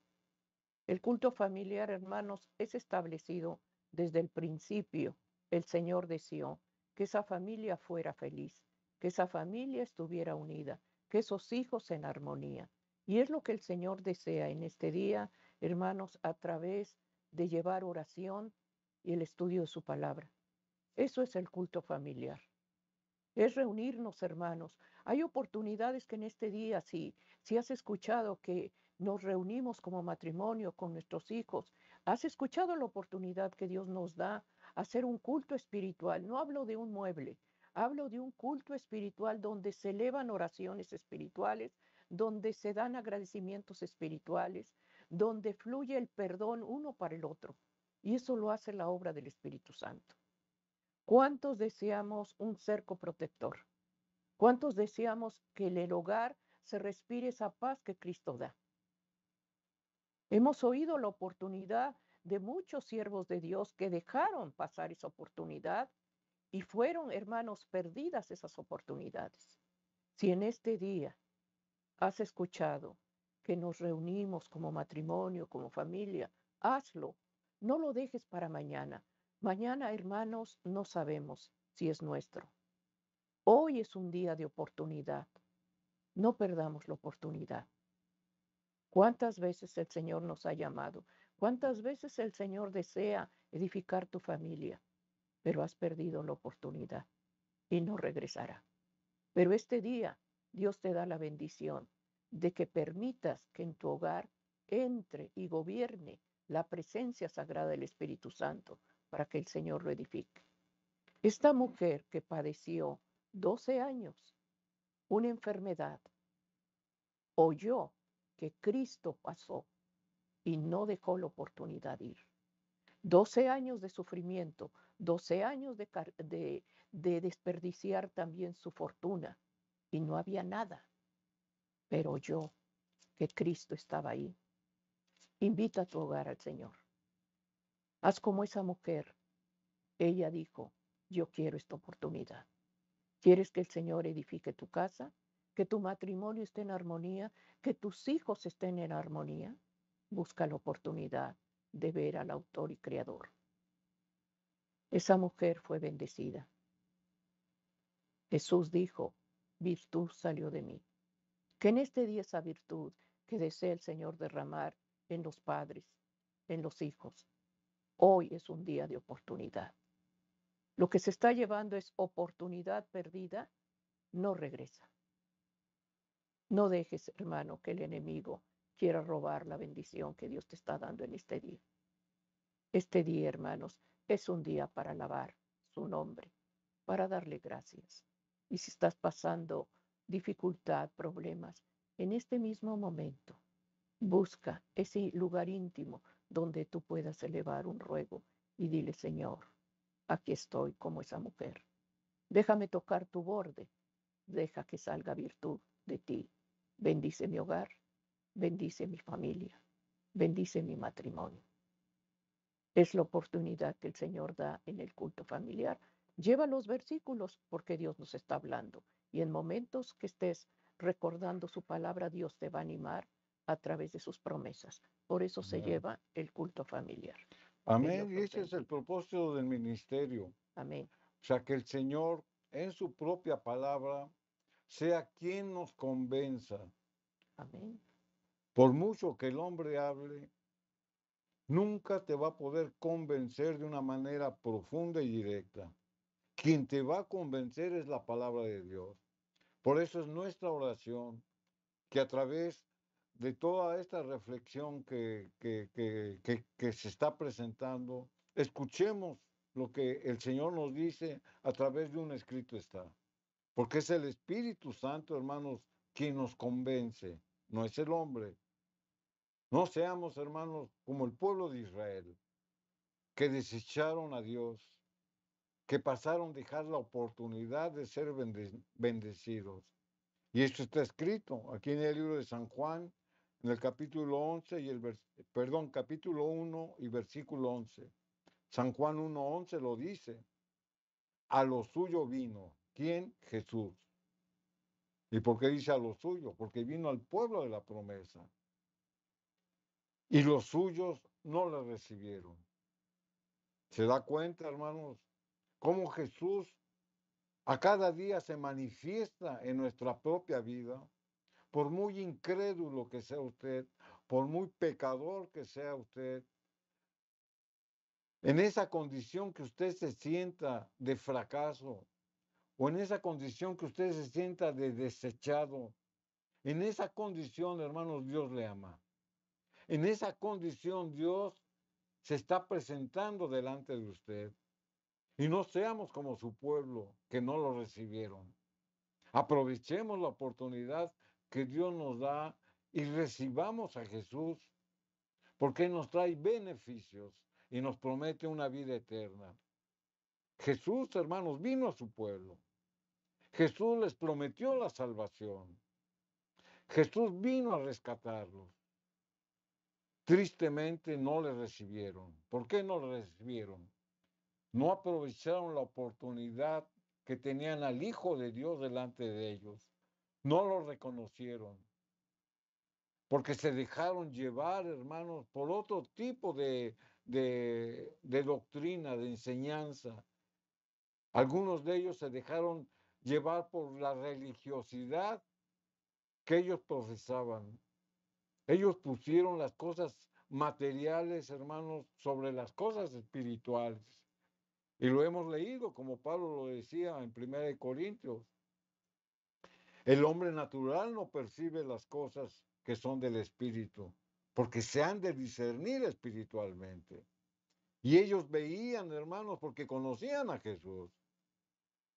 El culto familiar, hermanos, es establecido desde el principio. El Señor deseó que esa familia fuera feliz, que esa familia estuviera unida, que esos hijos en armonía. Y es lo que el Señor desea en este día, hermanos, a través de llevar oración y el estudio de su palabra. Eso es el culto familiar es reunirnos, hermanos. Hay oportunidades que en este día, si, si has escuchado que nos reunimos como matrimonio con nuestros hijos, has escuchado la oportunidad que Dios nos da a hacer un culto espiritual. No hablo de un mueble, hablo de un culto espiritual donde se elevan oraciones espirituales, donde se dan agradecimientos espirituales, donde fluye el perdón uno para el otro. Y eso lo hace la obra del Espíritu Santo. ¿Cuántos deseamos un cerco protector? ¿Cuántos deseamos que en el hogar se respire esa paz que Cristo da? Hemos oído la oportunidad de muchos siervos de Dios que dejaron pasar esa oportunidad y fueron, hermanos, perdidas esas oportunidades. Si en este día has escuchado que nos reunimos como matrimonio, como familia, hazlo. No lo dejes para mañana. Mañana, hermanos, no sabemos si es nuestro. Hoy es un día de oportunidad. No perdamos la oportunidad. ¿Cuántas veces el Señor nos ha llamado? ¿Cuántas veces el Señor desea edificar tu familia? Pero has perdido la oportunidad y no regresará. Pero este día Dios te da la bendición de que permitas que en tu hogar entre y gobierne la presencia sagrada del Espíritu Santo para que el Señor lo edifique. Esta mujer que padeció 12 años una enfermedad, oyó que Cristo pasó y no dejó la oportunidad de ir. 12 años de sufrimiento, 12 años de, desperdiciar también su fortuna y no había nada, pero oyó que Cristo estaba ahí. Invita a tu hogar al Señor. Haz como esa mujer. Ella dijo, yo quiero esta oportunidad. ¿Quieres que el Señor edifique tu casa? ¿Que tu matrimonio esté en armonía? ¿Que tus hijos estén en armonía? Busca la oportunidad de ver al autor y creador. Esa mujer fue bendecida. Jesús dijo, virtud salió de mí. Que en este día esa virtud que desea el Señor derramar en los padres, en los hijos, Hoy es un día de oportunidad. Lo que se está llevando es oportunidad perdida, no regresa. No dejes, hermano, que el enemigo quiera robar la bendición que Dios te está dando en este día. Este día, hermanos, es un día para alabar su nombre, para darle gracias. Y si estás pasando dificultad, problemas, en este mismo momento, busca ese lugar íntimo donde tú puedas elevar un ruego y dile, Señor, aquí estoy como esa mujer. Déjame tocar tu borde, deja que salga virtud de ti. Bendice mi hogar, bendice mi familia, bendice mi matrimonio. Es la oportunidad que el Señor da en el culto familiar. Lleva los versículos porque Dios nos está hablando y en momentos que estés recordando su palabra, Dios te va a animar a través de sus promesas. Por eso se lleva el culto familiar. Amén. Y ese es el propósito del ministerio. Amén. O sea, que el Señor en su propia palabra sea quien nos convenza. Amén. Por mucho que el hombre hable, nunca te va a poder convencer de una manera profunda y directa. Quien te va a convencer es la palabra de Dios. Por eso es nuestra oración que a través de toda esta reflexión que, se está presentando, escuchemos lo que el Señor nos dice a través de un escrito está. Porque es el Espíritu Santo, hermanos, quien nos convence, no es el hombre. No seamos, hermanos, como el pueblo de Israel, que desecharon a Dios, que pasaron a dejar la oportunidad de ser bendecidos. Y esto está escrito aquí en el libro de San Juan, en el capítulo 11 y el perdón, capítulo 1 y versículo 11. San Juan 1:11 lo dice. A lo suyo vino, ¿quién? Jesús. ¿Y por qué dice a lo suyo? Porque vino al pueblo de la promesa. Y los suyos no le recibieron. ¿Se da cuenta, hermanos, cómo Jesús a cada día se manifiesta en nuestra propia vida? por muy incrédulo que sea usted, por muy pecador que sea usted, en esa condición que usted se sienta de fracaso, o en esa condición que usted se sienta de desechado, en esa condición, hermanos, Dios le ama. En esa condición, Dios se está presentando delante de usted. Y no seamos como su pueblo, que no lo recibieron. Aprovechemos la oportunidad que Dios nos da y recibamos a Jesús, porque nos trae beneficios y nos promete una vida eterna. Jesús, hermanos, vino a su pueblo. Jesús les prometió la salvación. Jesús vino a rescatarlos. Tristemente no le recibieron. ¿Por qué no recibieron? No aprovecharon la oportunidad que tenían al Hijo de Dios delante de ellos. No lo reconocieron. Porque se dejaron llevar, hermanos, por otro tipo de, doctrina, de enseñanza. Algunos de ellos se dejaron llevar por la religiosidad que ellos profesaban. Ellos pusieron las cosas materiales, hermanos, sobre las cosas espirituales. Y lo hemos leído, como Pablo lo decía en 1 de Corintios. El hombre natural no percibe las cosas que son del espíritu, porque se han de discernir espiritualmente. Y ellos veían, hermanos, porque conocían a Jesús.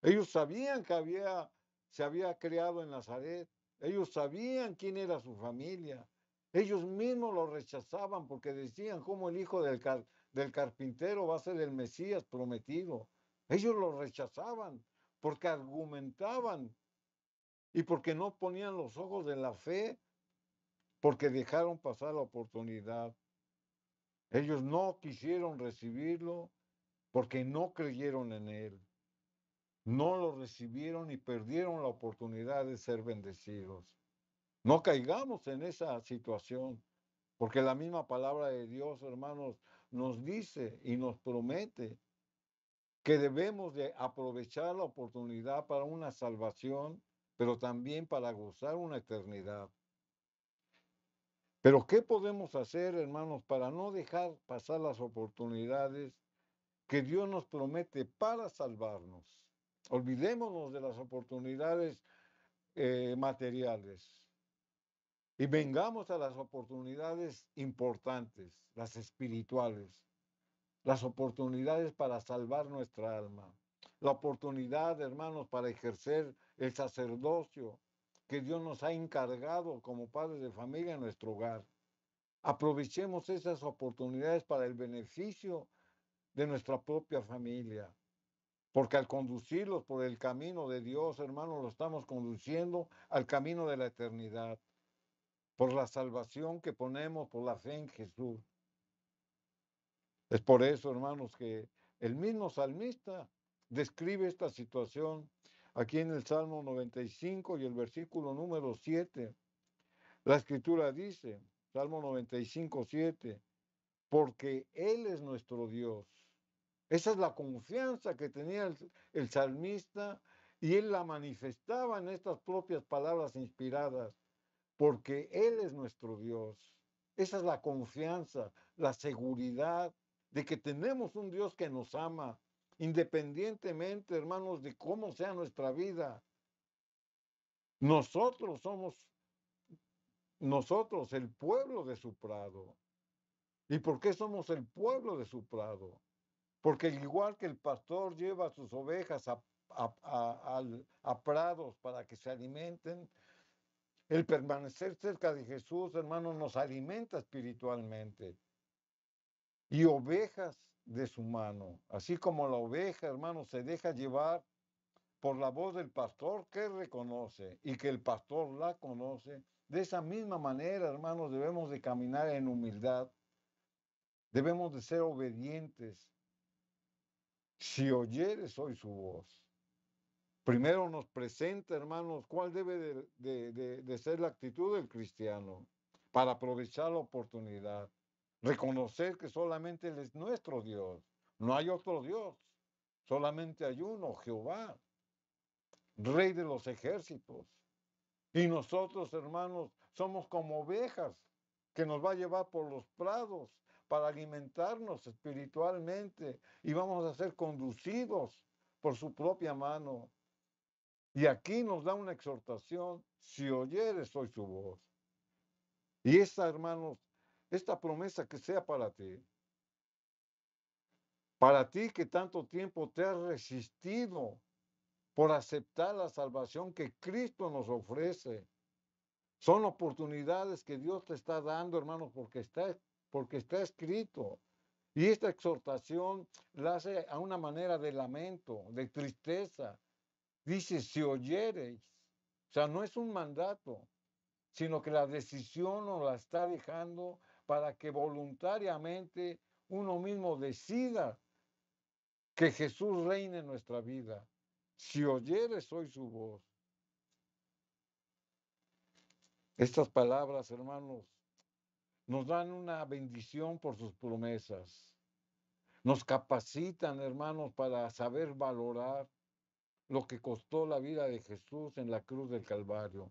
Ellos sabían que había, se había creado en Nazaret. Ellos sabían quién era su familia. Ellos mismos lo rechazaban porque decían cómo el hijo del, del carpintero va a ser el Mesías prometido. Ellos lo rechazaban porque argumentaban y porque no ponían los ojos en la fe, porque dejaron pasar la oportunidad. Ellos no quisieron recibirlo porque no creyeron en él. No lo recibieron y perdieron la oportunidad de ser bendecidos. No caigamos en esa situación, porque la misma palabra de Dios, hermanos, nos dice y nos promete que debemos de aprovechar la oportunidad para una salvación pero también para gozar una eternidad. Pero ¿qué podemos hacer, hermanos, para no dejar pasar las oportunidades que Dios nos promete para salvarnos? Olvidémonos de las oportunidades eh, materiales y vengamos a las oportunidades importantes, las espirituales, las oportunidades para salvar nuestra alma, la oportunidad, hermanos, para ejercer el sacerdocio que Dios nos ha encargado como padres de familia en nuestro hogar. Aprovechemos esas oportunidades para el beneficio de nuestra propia familia. Porque al conducirlos por el camino de Dios, hermanos, lo estamos conduciendo al camino de la eternidad, por la salvación que ponemos por la fe en Jesús. Es por eso, hermanos, que el mismo salmista describe esta situación aquí en el Salmo 95 y el versículo número 7. La escritura dice, Salmo 95, 7, porque Él es nuestro Dios. Esa es la confianza que tenía el, el salmista y él la manifestaba en estas propias palabras inspiradas, porque Él es nuestro Dios. Esa es la confianza, la seguridad de que tenemos un Dios que nos ama, independientemente, hermanos, de cómo sea nuestra vida. Nosotros somos, nosotros, el pueblo de su prado. ¿Y por qué somos el pueblo de su prado? Porque igual que el pastor lleva a sus ovejas a, a prados para que se alimenten, el permanecer cerca de Jesús, hermanos, nos alimenta espiritualmente. Y ovejas de su mano. Así como la oveja, hermano, se deja llevar por la voz del pastor que reconoce y que el pastor la conoce, de esa misma manera, hermanos, debemos de caminar en humildad, debemos de ser obedientes. Si oyeres hoy su voz. Primero nos presenta, hermanos, cuál debe de ser la actitud del cristiano para aprovechar la oportunidad. Reconocer que solamente Él es nuestro Dios. No hay otro Dios. Solamente hay uno, Jehová, Rey de los ejércitos. Y nosotros, hermanos, somos como ovejas que nos va a llevar por los prados para alimentarnos espiritualmente y vamos a ser conducidos por su propia mano. Y aquí nos da una exhortación, si oyeres hoy su voz. Y esta hermanos, esta promesa que sea para ti. Para ti que tanto tiempo te has resistido por aceptar la salvación que Cristo nos ofrece. Son oportunidades que Dios te está dando, hermanos, porque está, porque está escrito. Y esta exhortación la hace a una manera de lamento, de tristeza. Dice, si oyereis, o sea, no es un mandato, sino que la decisión nos la está dejando para que voluntariamente uno mismo decida que Jesús reine en nuestra vida. Si oyeres hoy su voz. Estas palabras, hermanos, nos dan una bendición por sus promesas. Nos capacitan, hermanos, para saber valorar lo que costó la vida de Jesús en la cruz del Calvario,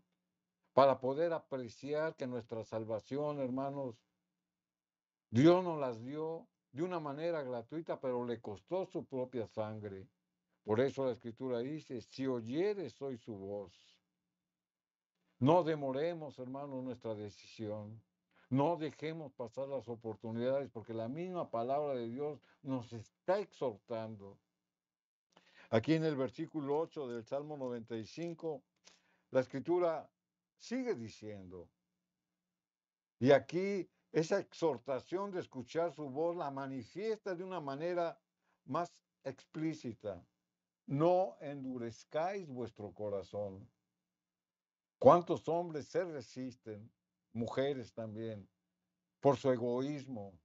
para poder apreciar que nuestra salvación, hermanos, Dios nos las dio de una manera gratuita, pero le costó su propia sangre. Por eso la escritura dice, si oyeres soy su voz. No demoremos, hermanos, nuestra decisión. No dejemos pasar las oportunidades porque la misma palabra de Dios nos está exhortando. Aquí en el versículo 8 del Salmo 95, la escritura sigue diciendo, y aquí esa exhortación de escuchar su voz la manifiesta de una manera más explícita. No endurezcáis vuestro corazón. ¿Cuántos hombres se resisten, mujeres también, por su egoísmo,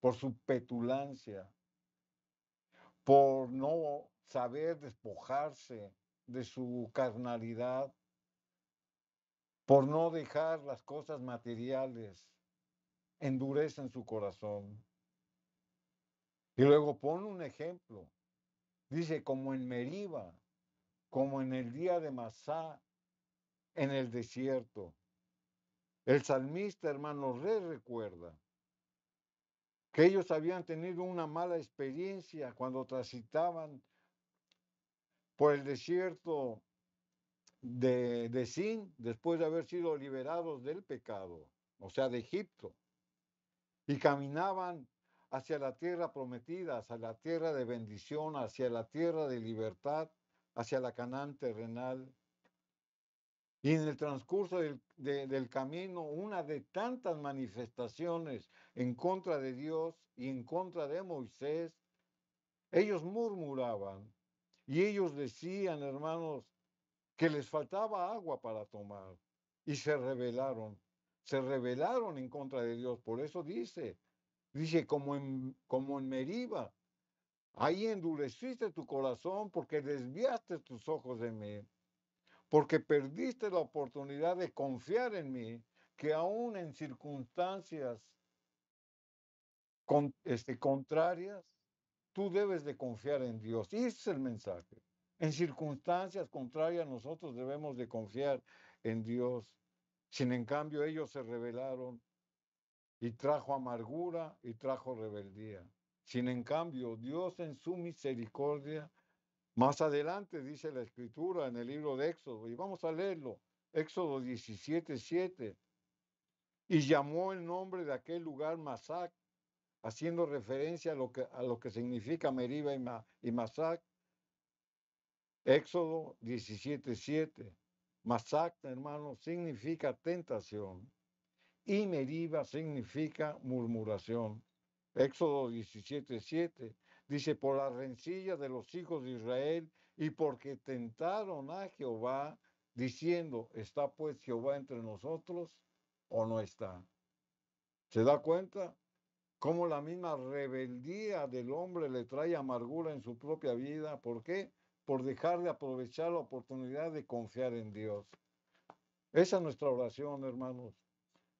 por su petulancia, por no saber despojarse de su carnalidad, por no dejar las cosas materiales, endurecen su corazón. Y luego pone un ejemplo. Dice, como en Meriba, como en el día de Masá, en el desierto. El salmista, hermano, recuerda que ellos habían tenido una mala experiencia cuando transitaban por el desierto de, de Sin después de haber sido liberados del pecado, o sea, de Egipto y caminaban hacia la tierra prometida, hacia la tierra de bendición, hacia la tierra de libertad, hacia la Canaán terrenal. Y en el transcurso del, del, camino, una de tantas manifestaciones en contra de Dios y en contra de Moisés, ellos murmuraban y ellos decían, hermanos, que les faltaba agua para tomar y se rebelaron se rebelaron en contra de Dios. Por eso dice, dice, como en, como en Meriba, ahí endureciste tu corazón porque desviaste tus ojos de mí, porque perdiste la oportunidad de confiar en mí, que aún en circunstancias este, contrarias, tú debes de confiar en Dios. Y ese es el mensaje. En circunstancias contrarias nosotros debemos de confiar en Dios. Sin en cambio ellos se rebelaron y trajo amargura y trajo rebeldía. Sin en cambio Dios en su misericordia, más adelante dice la escritura en el libro de Éxodo, y vamos a leerlo, Éxodo 17.7, y llamó el nombre de aquel lugar Masac, haciendo referencia a lo que, a lo que significa Meriba y, Masac. Éxodo 17, Masacta, hermano, significa tentación. Y Meriba significa murmuración. Éxodo 17, 7 dice, por la rencilla de los hijos de Israel y porque tentaron a Jehová diciendo, ¿está pues Jehová entre nosotros o no está? ¿Se da cuenta? cómo la misma rebeldía del hombre le trae amargura en su propia vida. ¿Por qué? por dejar de aprovechar la oportunidad de confiar en Dios. Esa es nuestra oración, hermanos,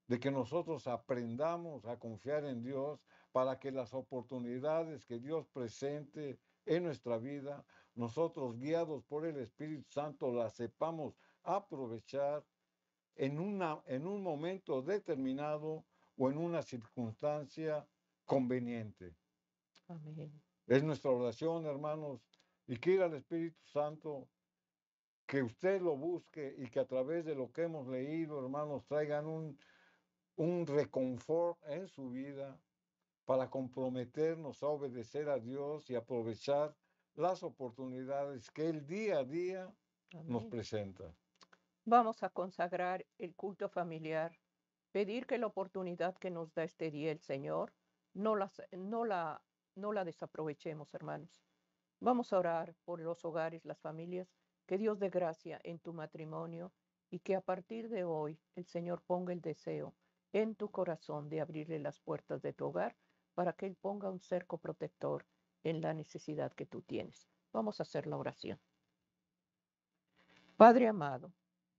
de que nosotros aprendamos a confiar en Dios para que las oportunidades que Dios presente en nuestra vida, nosotros guiados por el Espíritu Santo las sepamos aprovechar en, una, en un momento determinado o en una circunstancia conveniente. Es nuestra oración, hermanos, y que el Espíritu Santo, que usted lo busque y que a través de lo que hemos leído, hermanos, traigan un, un reconfort en su vida para comprometernos a obedecer a Dios y aprovechar las oportunidades que el día a día nos presenta. Vamos a consagrar el culto familiar, pedir que la oportunidad que nos da este día el Señor no, no, la, no la desaprovechemos, hermanos. Vamos a orar por los hogares, las familias, que Dios dé gracia en tu matrimonio y que a partir de hoy el Señor ponga el deseo en tu corazón de abrirle las puertas de tu hogar para que Él ponga un cerco protector en la necesidad que tú tienes. Vamos a hacer la oración. Padre amado,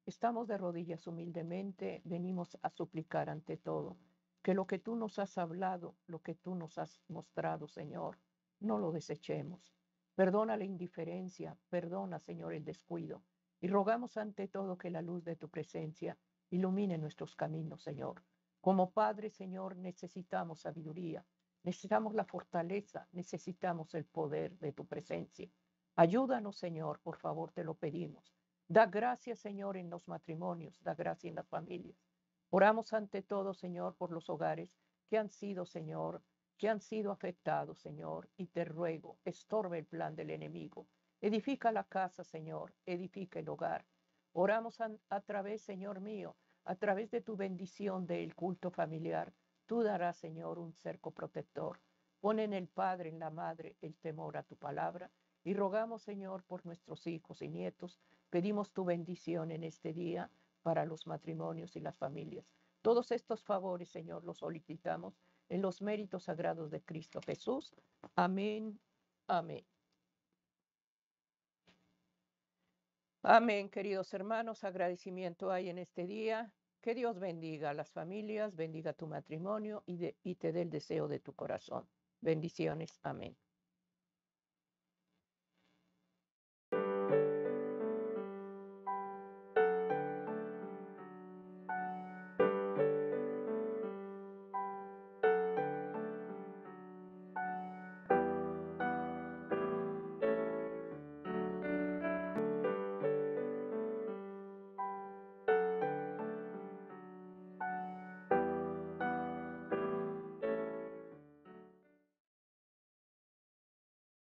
estamos de rodillas humildemente, venimos a suplicar ante todo que lo que tú nos has hablado, lo que tú nos has mostrado, Señor, no lo desechemos, Perdona la indiferencia, perdona, Señor, el descuido. Y rogamos ante todo que la luz de tu presencia ilumine nuestros caminos, Señor. Como Padre, Señor, necesitamos sabiduría, necesitamos la fortaleza, necesitamos el poder de tu presencia. Ayúdanos, Señor, por favor, te lo pedimos. Da gracias, Señor, en los matrimonios, da gracia en las familias. Oramos ante todo, Señor, por los hogares que han sido, Señor, que han sido afectados, Señor, y te ruego, estorbe el plan del enemigo. Edifica la casa, Señor, edifica el hogar. Oramos a, través, Señor mío, a través de tu bendición del culto familiar. Tú darás, Señor, un cerco protector. Pon en el Padre, en la Madre, el temor a tu palabra. Y rogamos, Señor, por nuestros hijos y nietos. Pedimos tu bendición en este día para los matrimonios y las familias. Todos estos favores, Señor, los solicitamos en los méritos sagrados de Cristo Jesús. Amén, amén. Amén, queridos hermanos, agradecimiento hay en este día. Que Dios bendiga a las familias, bendiga tu matrimonio y, y te dé el deseo de tu corazón. Bendiciones, amén.